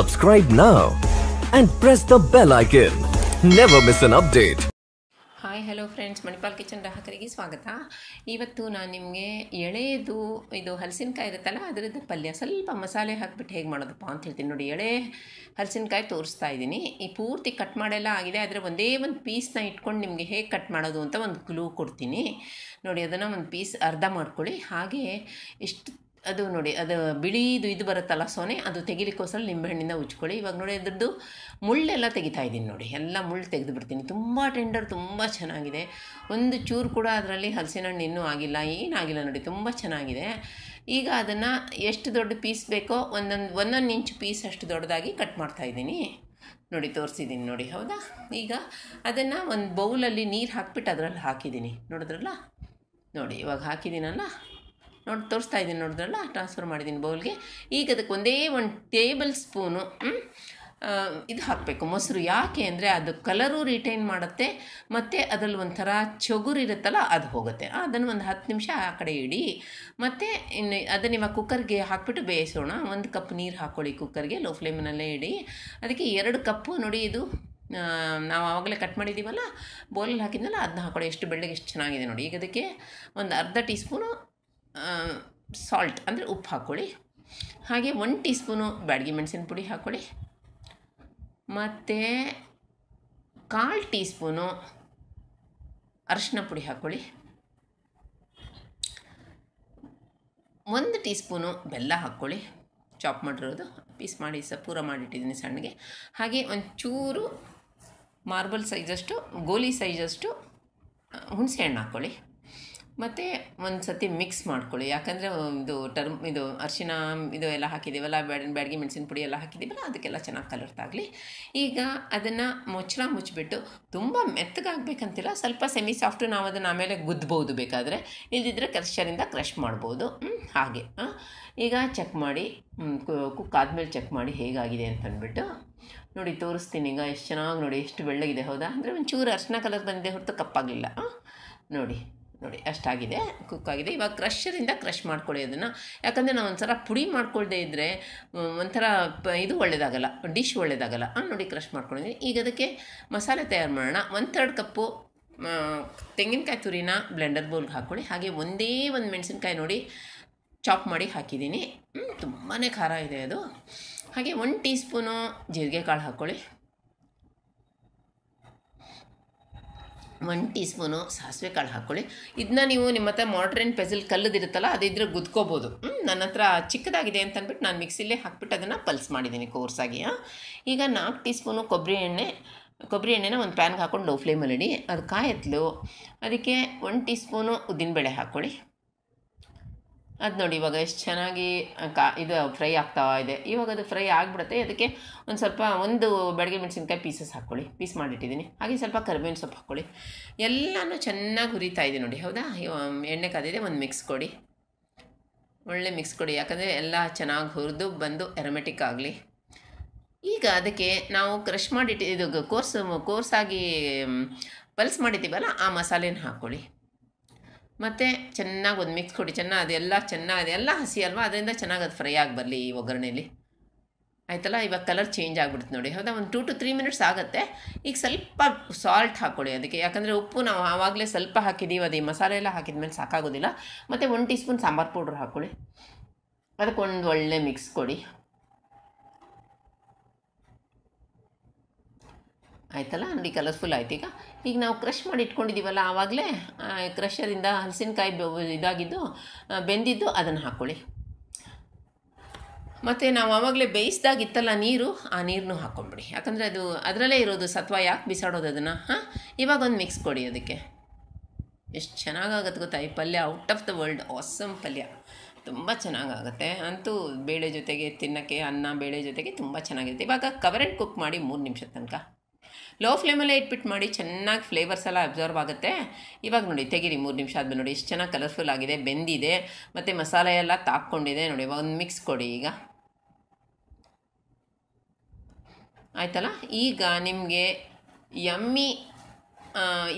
Subscribe now and press the bell icon. Never miss an update. Hi hello friends Manipal kitchen ಗ್ರಾಹಕರಿಗೆ ಸ್ವಾಗತ ಇವತ್ತು ನಾನು ನಿಮಗೆ ಎಳೆದು ಇದು ಹಲಸಿನಕಾಯಿ ಇರುತ್ತಲ್ಲ ಅದರದ್ದು ಪಲ್ಯ ಸ್ವಲ್ಪ ಮಸಾಲೆ ಹಾಕಿಬಿಟ್ಟು ಹೇಗೆ ಮಾಡೋದಪ್ಪ ಅಂತ ಹೇಳ್ತೀನಿ ನೋಡಿ ಎಳೆ ಹಲಸಿನಕಾಯಿ ತೋರಿಸ್ತಾ ಇದ್ದೀನಿ ಈ ಪೂರ್ತಿ ಕಟ್ ಮಾಡೆಲ್ಲ ಆಗಿದೆ ಆದರೆ ಒಂದೇ ಒಂದು ಪೀಸ್ನ ಇಟ್ಕೊಂಡು ನಿಮಗೆ ಹೇಗೆ ಕಟ್ ಮಾಡೋದು ಅಂತ ಒಂದು ಕ್ಲೂ ಕೊಡ್ತೀನಿ ನೋಡಿ ಅದನ್ನು ಒಂದು ಪೀಸ್ ಅರ್ಧ ಮಾಡ್ಕೊಳ್ಳಿ ಹಾಗೆ ಎಷ್ಟು ಅದು ನೋಡಿ ಅದು ಬಿಳಿದು ಇದು ಬರುತ್ತಲ್ಲ ಸೋನೆ ಅದು ತೆಗಿಲಿಕ್ಕೋಸ್ಕರ ನಿಂಬೆಹಣ್ಣಿಂದ ಉಚ್ಕೊಳ್ಳಿ ಇವಾಗ ನೋಡಿ ಅದರದ್ದು ಮುಳ್ಳೆಲ್ಲ ತೆಗಿತಾ ಇದ್ದೀನಿ ನೋಡಿ ಎಲ್ಲ ಮುಳ್ಳು ತೆಗೆದು ಬಿಡ್ತೀನಿ ತುಂಬ ಟೆಂಡರ್ ತುಂಬ ಚೆನ್ನಾಗಿದೆ ಒಂದು ಚೂರು ಕೂಡ ಅದರಲ್ಲಿ ಹಲಸಿನ ಹಣ್ಣು ಇನ್ನೂ ಆಗಿಲ್ಲ ಏನಾಗಿಲ್ಲ ನೋಡಿ ತುಂಬ ಚೆನ್ನಾಗಿದೆ ಈಗ ಅದನ್ನು ಎಷ್ಟು ದೊಡ್ಡ ಪೀಸ್ ಬೇಕೋ ಒಂದೊಂದು ಒಂದೊಂದು ಇಂಚು ಪೀಸ್ ಅಷ್ಟು ದೊಡ್ಡದಾಗಿ ಕಟ್ ಮಾಡ್ತಾಯಿದ್ದೀನಿ ನೋಡಿ ತೋರಿಸಿದ್ದೀನಿ ನೋಡಿ ಹೌದಾ ಈಗ ಅದನ್ನು ಒಂದು ಬೌಲಲ್ಲಿ ನೀರು ಹಾಕ್ಬಿಟ್ಟು ಅದರಲ್ಲಿ ಹಾಕಿದ್ದೀನಿ ನೋಡಿದ್ರಲ್ಲ ನೋಡಿ ಇವಾಗ ಹಾಕಿದ್ದೀನಲ್ಲ ನೋಡಿ ತೋರಿಸ್ತಾ ಇದ್ದೀನಿ ನೋಡಿದ್ರಲ್ಲ ಟ್ರಾನ್ಸ್ಫರ್ ಮಾಡಿದ್ದೀನಿ ಬೌಲ್ಗೆ ಈಗ ಅದಕ್ಕೆ ಒಂದೇ ಒಂದು ಟೇಬಲ್ ಸ್ಪೂನು ಇದು ಹಾಕಬೇಕು ಮೊಸರು ಯಾಕೆ ಅಂದರೆ ಅದು ಕಲರು ರಿಟೈನ್ ಮಾಡುತ್ತೆ ಮತ್ತು ಅದರಲ್ಲಿ ಒಂಥರ ಚಗುರಿರುತ್ತಲ್ಲ ಅದು ಹೋಗುತ್ತೆ ಅದನ್ನು ಒಂದು ಹತ್ತು ನಿಮಿಷ ಆ ಕಡೆ ಇಡಿ ಮತ್ತು ಇನ್ನು ಅದನ್ನು ಇವಾಗ ಕುಕ್ಕರ್ಗೆ ಹಾಕಿಬಿಟ್ಟು ಬೇಯಿಸೋಣ ಒಂದು ಕಪ್ ನೀರು ಹಾಕ್ಕೊಳ್ಳಿ ಕುಕ್ಕರ್ಗೆ ಲೋ ಫ್ಲೇಮ್ನಲ್ಲೇ ಇಡಿ ಅದಕ್ಕೆ ಎರಡು ಕಪ್ಪು ನೋಡಿ ಇದು ನಾವು ಆವಾಗಲೇ ಕಟ್ ಮಾಡಿದ್ದೀವಲ್ಲ ಬೌಲಲ್ಲಿ ಹಾಕಿದ್ನಲ್ಲ ಅದನ್ನ ಹಾಕೊಳ್ಳಿ ಎಷ್ಟು ಬೆಳ್ಳಿಗೆ ಎಷ್ಟು ಚೆನ್ನಾಗಿದೆ ನೋಡಿ ಈಗ ಅದಕ್ಕೆ ಒಂದು ಅರ್ಧ ಟೀ ಸ್ಪೂನು ಸಾಲ್ಟ್ ಅಂದರೆ ಉಪ್ಪು ಹಾಕ್ಕೊಳ್ಳಿ ಹಾಗೆ ಒನ್ ಟೀ ಸ್ಪೂನು ಬ್ಯಾಡ್ಗೆ ಮೆಣಸಿನ ಪುಡಿ ಹಾಕ್ಕೊಳ್ಳಿ ಮತ್ತು ಕಾಲು ಟೀ ಸ್ಪೂನು ಅರಶಿನ ಪುಡಿ ಹಾಕ್ಕೊಳ್ಳಿ ಒಂದು ಟೀ ಸ್ಪೂನು ಬೆಲ್ಲ ಹಾಕ್ಕೊಳ್ಳಿ ಚಾಪ್ ಮಾಡಿರೋದು ಪೀಸ್ ಮಾಡಿ ಸ ಪೂರ ಮಾಡಿಟ್ಟಿದ್ದೀನಿ ಸಣ್ಣಗೆ ಹಾಗೆ ಒಂಚೂರು ಮಾರ್ಬಲ್ ಸೈಜಷ್ಟು ಗೋಲಿ ಸೈಜಷ್ಟು ಹುಣಸೆ ಹಣ್ಣು ಹಾಕ್ಕೊಳ್ಳಿ ಮತ್ತು ಒಂದು ಸತಿ ಮಿಕ್ಸ್ ಮಾಡ್ಕೊಳ್ಳಿ ಯಾಕಂದರೆ ಇದು ಟರ್ಮ್ ಇದು ಅರ್ಶಿನ ಇದು ಎಲ್ಲ ಹಾಕಿದ್ದೀವಲ್ಲ ಬ್ಯಾಡ್ ಬ್ಯಾಡ್ಗೆ ಮೆಣಸಿನ ಪುಡಿ ಎಲ್ಲ ಹಾಕಿದ್ದೀವಲ್ಲ ಅದಕ್ಕೆಲ್ಲ ಚೆನ್ನಾಗಿ ಕಲರ್ ತಾಗಲಿ ಈಗ ಅದನ್ನು ಮುಚ್ಚಳ ಮುಚ್ಚಿಬಿಟ್ಟು ತುಂಬ ಮೆತ್ತಗಾಗಬೇಕಂತಿಲ್ಲ ಸ್ವಲ್ಪ ಸೆಮಿ ಸಾಫ್ಟು ನಾವು ಅದನ್ನು ಆಮೇಲೆ ಗುದ್ದಬಹುದು ಬೇಕಾದರೆ ಇಲ್ಲದಿದ್ದರೆ ಕ್ರಷರಿಂದ ಕ್ರಷ್ ಮಾಡ್ಬೋದು ಹಾಗೆ ಈಗ ಚೆಕ್ ಮಾಡಿ ಕುಕ್ ಆದಮೇಲೆ ಚೆಕ್ ಮಾಡಿ ಹೇಗಾಗಿದೆ ಅಂತ ಅಂದ್ಬಿಟ್ಟು ನೋಡಿ ತೋರಿಸ್ತೀನಿ ಈಗ ಎಷ್ಟು ಚೆನ್ನಾಗಿ ನೋಡಿ ಎಷ್ಟು ಬೆಳ್ಳಗಿದೆ ಹೌದಾ ಅಂದರೆ ಒಂಚೂರು ಅರ್ಶಿನ ಕಲರ್ ಬಂದಿದೆ ಹೊರತು ಕಪ್ಪಾಗಲಿಲ್ಲ ನೋಡಿ ನೋಡಿ ಅಷ್ಟಾಗಿದೆ ಕುಕ್ ಆಗಿದೆ ಇವಾಗ ಕ್ರಷರಿಂದ ಕ್ರಷ್ ಮಾಡ್ಕೊಳ್ಳಿ ಅದನ್ನು ಯಾಕಂದರೆ ನಾವು ಒಂಥರ ಪುಡಿ ಮಾಡ್ಕೊಳ್ಳದೆ ಇದ್ದರೆ ಒಂಥರ ಪ ಇದು ಒಳ್ಳೆಯದಾಗಲ್ಲ ಡಿಶ್ ಒಳ್ಳೆಯದಾಗಲ್ಲ ನೋಡಿ ಕ್ರಷ್ ಮಾಡ್ಕೊಂಡಿದ್ದೀನಿ ಈಗ ಅದಕ್ಕೆ ಮಸಾಲೆ ತಯಾರು ಮಾಡೋಣ ಒಂದು ಥರ್ಡ್ ಕಪ್ಪು ತೆಂಗಿನಕಾಯಿ ತುರಿನ ಬ್ಲೆಂಡರ್ ಬೌಲ್ಗೆ ಹಾಕ್ಕೊಳ್ಳಿ ಹಾಗೆ ಒಂದೇ ಒಂದು ಮೆಣಸಿನ್ಕಾಯಿ ನೋಡಿ ಚಾಪ್ ಮಾಡಿ ಹಾಕಿದ್ದೀನಿ ತುಂಬಾ ಖಾರ ಇದೆ ಅದು ಹಾಗೆ ಒಂದು ಟೀ ಸ್ಪೂನು ಜೀರಿಗೆ ಕಾಳು ಹಾಕ್ಕೊಳ್ಳಿ ಒನ್ ಟೀ ಸ್ಪೂನು ಸಾಸಿವೆ ಕಾಳು ಹಾಕ್ಕೊಳ್ಳಿ ಇದನ್ನ ನೀವು ನಿಮ್ಮ ಹತ್ರ ಮಾಡ್ರೇನ್ ಪೆಸಲ್ ಕಲ್ಲದಿರುತ್ತಲ್ಲ ಅದಿದ್ರೆ ಗುದ್ಕೋಬೋದು ನನ್ನ ಹತ್ರ ಚಿಕ್ಕದಾಗಿದೆ ಅಂತ ನಾನು ಮಿಕ್ಸಿಲ್ಲೇ ಹಾಕ್ಬಿಟ್ಟು ಅದನ್ನು ಪಲ್ಸ್ ಮಾಡಿದ್ದೀನಿ ಕೋರ್ಸಾಗಿ ಈಗ ನಾಲ್ಕು ಟೀ ಸ್ಪೂನು ಕೊಬ್ಬರಿ ಎಣ್ಣೆ ಕೊಬ್ಬರಿ ಎಣ್ಣೆನ ಒಂದು ಪ್ಯಾನ್ಗೆ ಹಾಕ್ಕೊಂಡು ಲೋ ಫ್ಲೇಮಲ್ಲಿ ಇಡಿ ಅದು ಕಾಯತ್ಲು ಅದಕ್ಕೆ ಒನ್ ಟೀ ಸ್ಪೂನು ಉದ್ದಿನಬೇಳೆ ಹಾಕ್ಕೊಳ್ಳಿ ಅದು ನೋಡಿ ಇವಾಗ ಎಷ್ಟು ಚೆನ್ನಾಗಿ ಕಾ ಇದು ಫ್ರೈ ಆಗ್ತಾ ಇದೆ ಇವಾಗ ಅದು ಫ್ರೈ ಆಗಿಬಿಡುತ್ತೆ ಅದಕ್ಕೆ ಒಂದು ಸ್ವಲ್ಪ ಒಂದು ಬೆಳಗ್ಗೆ ಮೆಣಸಿನ್ಕಾಯಿ ಪೀಸಸ್ ಹಾಕ್ಕೊಳ್ಳಿ ಪೀಸ್ ಮಾಡಿಟ್ಟಿದ್ದೀನಿ ಹಾಗೆ ಸ್ವಲ್ಪ ಕರ್ಬೇವಿನ ಸೊಪ್ಪು ಹಾಕ್ಕೊಳ್ಳಿ ಎಲ್ಲನೂ ಚೆನ್ನಾಗಿ ಹುರಿತಾ ಇದೆ ನೋಡಿ ಹೌದಾ ಎಣ್ಣೆ ಕಾದಿದೆ ಒಂದು ಮಿಕ್ಸ್ ಕೊಡಿ ಒಳ್ಳೆ ಮಿಕ್ಸ್ ಕೊಡಿ ಯಾಕಂದರೆ ಎಲ್ಲ ಚೆನ್ನಾಗಿ ಹುರಿದು ಬಂದು ಎರಮೆಟಿಕ್ ಆಗಲಿ ಈಗ ಅದಕ್ಕೆ ನಾವು ಕ್ರಷ್ ಮಾಡಿಟ್ಟು ಇದು ಕೋರ್ಸ್ ಕೋರ್ಸಾಗಿ ಪಲ್ಸ್ ಮಾಡಿದ್ದೀವಲ್ಲ ಆ ಮಸಾಲೆನ ಹಾಕ್ಕೊಳ್ಳಿ ಮತ್ತು ಚೆನ್ನಾಗಿ ಒಂದು ಮಿಕ್ಸ್ ಕೊಡಿ ಚೆನ್ನಾಗಿ ಅದೆಲ್ಲ ಚೆನ್ನಾಗಿದೆ ಎಲ್ಲ ಹಸಿ ಅಲ್ವಾ ಅದರಿಂದ ಚೆನ್ನಾಗಿ ಅದು ಫ್ರೈ ಆಗಿ ಬರಲಿ ಈ ಒಗ್ಗರಣೆಯಲ್ಲಿ ಆಯ್ತಲ್ಲ ಇವಾಗ ಕಲರ್ ಚೇಂಜ್ ಆಗಿಬಿಡ್ತು ನೋಡಿ ಹೌದಾ ಒಂದು ಟೂ ಟು ತ್ರೀ ಮಿನಿಟ್ಸ್ ಆಗುತ್ತೆ ಈಗ ಸ್ವಲ್ಪ ಸಾಲ್ಟ್ ಹಾಕ್ಕೊಳ್ಳಿ ಅದಕ್ಕೆ ಯಾಕಂದರೆ ಉಪ್ಪು ನಾವು ಆವಾಗಲೇ ಸ್ವಲ್ಪ ಹಾಕಿದ್ದೀವಿ ಅದೇ ಮಸಾಲೆ ಎಲ್ಲ ಹಾಕಿದ ಮೇಲೆ ಸಾಕಾಗೋದಿಲ್ಲ ಮತ್ತು ಒಂದು ಟೀ ಸ್ಪೂನ್ ಸಾಂಬಾರ್ ಪೌಡ್ರ್ ಹಾಕ್ಕೊಳ್ಳಿ ಅದಕ್ಕೊಂದು ಒಳ್ಳೆ ಮಿಕ್ಸ್ ಕೊಡಿ ಆಯ್ತಲ್ಲ ನೋಡಿ ಕಲರ್ಫುಲ್ ಆಯ್ತು ಈಗ ಈಗ ನಾವು ಕ್ರಷ್ ಮಾಡಿ ಇಟ್ಕೊಂಡಿದ್ದೀವಲ್ಲ ಆವಾಗಲೇ ಕ್ರಷರಿಂದ ಹಲಸಿನಕಾಯಿ ಇದಾಗಿದ್ದು ಬೆಂದಿದ್ದು ಅದನ್ನು ಹಾಕ್ಕೊಳ್ಳಿ ಮತ್ತು ನಾವು ಆವಾಗಲೇ ಇತ್ತಲ್ಲ ನೀರು ಆ ನೀರನ್ನು ಹಾಕ್ಕೊಂಬಿಡಿ ಯಾಕಂದರೆ ಅದು ಅದರಲ್ಲೇ ಇರೋದು ಸತ್ವ ಯಾಕೆ ಬಿಸಾಡೋದು ಅದನ್ನು ಹಾಂ ಇವಾಗ ಒಂದು ಮಿಕ್ಸ್ ಕೊಡಿ ಅದಕ್ಕೆ ಎಷ್ಟು ಚೆನ್ನಾಗಾಗುತ್ತೆ ಗೊತ್ತಾ ಈ ಪಲ್ಯ out of the world awesome ಪಲ್ಯ ತುಂಬ ಚೆನ್ನಾಗಾಗುತ್ತೆ ಅಂತೂ ಬೇಳೆ ಜೊತೆಗೆ ತಿನ್ನೋಕ್ಕೆ ಅನ್ನ ಬೇಳೆ ಜೊತೆಗೆ ತುಂಬ ಚೆನ್ನಾಗಿರುತ್ತೆ ಇವಾಗ ಕವರ್ ಆ್ಯಂಡ್ ಕುಕ್ ಮಾಡಿ ಮೂರು ನಿಮಿಷದ ತನಕ ಲೋ ಫ್ಲೇಮಲ್ಲೇ ಇಟ್ಬಿಟ್ಟು ಮಾಡಿ ಚೆನ್ನಾಗಿ ಫ್ಲೇವರ್ಸ್ ಎಲ್ಲ ಅಬ್ಸರ್ವ್ ಆಗುತ್ತೆ ಇವಾಗ ನೋಡಿ ತೆಗೀರಿ ಮೂರು ನಿಮಿಷ ಆದ್ಮೇಲೆ ನೋಡಿ ಎಷ್ಟು ಚೆನ್ನಾಗಿ ಕಲರ್ಫುಲ್ ಆಗಿದೆ ಬೆಂದಿದೆ ಮತ್ತು ಮಸಾಲೆ ಎಲ್ಲ ತಾಕ್ಕೊಂಡಿದೆ ನೋಡಿ ಒಂದು ಮಿಕ್ಸ್ ಕೊಡಿ ಈಗ ಆಯ್ತಲ್ಲ ಈಗ ನಿಮಗೆ ಯಮ್ಮಿ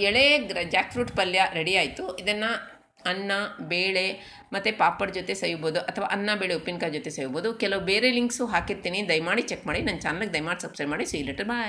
ಎಳೆ ಗ್ರ ಜಾಕ್ ಫ್ರೂಟ್ ಪಲ್ಯ ರೆಡಿ ಆಯಿತು ಇದನ್ನು ಅನ್ನ ಬೇಳೆ ಮತ್ತು ಪಾಪಡ್ ಜೊತೆ ಸೇಯ್ಬೋದು ಅಥವಾ ಅನ್ನ ಬೇಳೆ ಉಪ್ಪಿನಕಾಯಿ ಜೊತೆ ಸೇಯ್ಬೋದು ಕೆಲವು ಬೇರೆ ಲಿಂಕ್ಸು ಹಾಕಿರ್ತೀನಿ ದಯಮಾಡಿ ಚೆಕ್ ಮಾಡಿ ನನ್ನ ಚಾನಲ್ಗೆ ದಯಮಾಡಿ ಸಬ್ಸ್ಕ್ರೈಬ್ ಮಾಡಿ ಸಿ ಲೆಟರ್ ಬಾಯ್